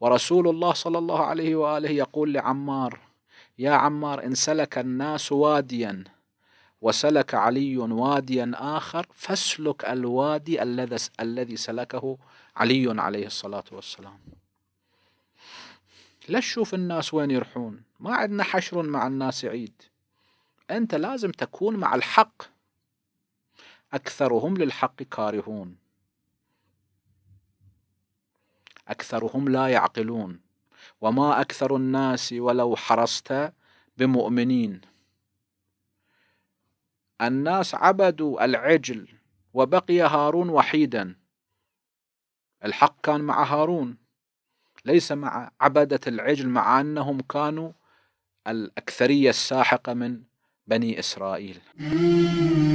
ورسول الله صلى الله عليه واله يقول لعمار يا عمار ان سلك الناس واديا وسلك علي واديا اخر فاسلك الوادي الذي سلكه علي عليه الصلاه والسلام. لا تشوف الناس وين يروحون، ما عندنا حشر مع الناس عيد. انت لازم تكون مع الحق. اكثرهم للحق كارهون. أكثرهم لا يعقلون وما أكثر الناس ولو حرصت بمؤمنين الناس عبدوا العجل وبقي هارون وحيدا الحق كان مع هارون ليس مع عبدة العجل مع أنهم كانوا الأكثرية الساحقة من بني إسرائيل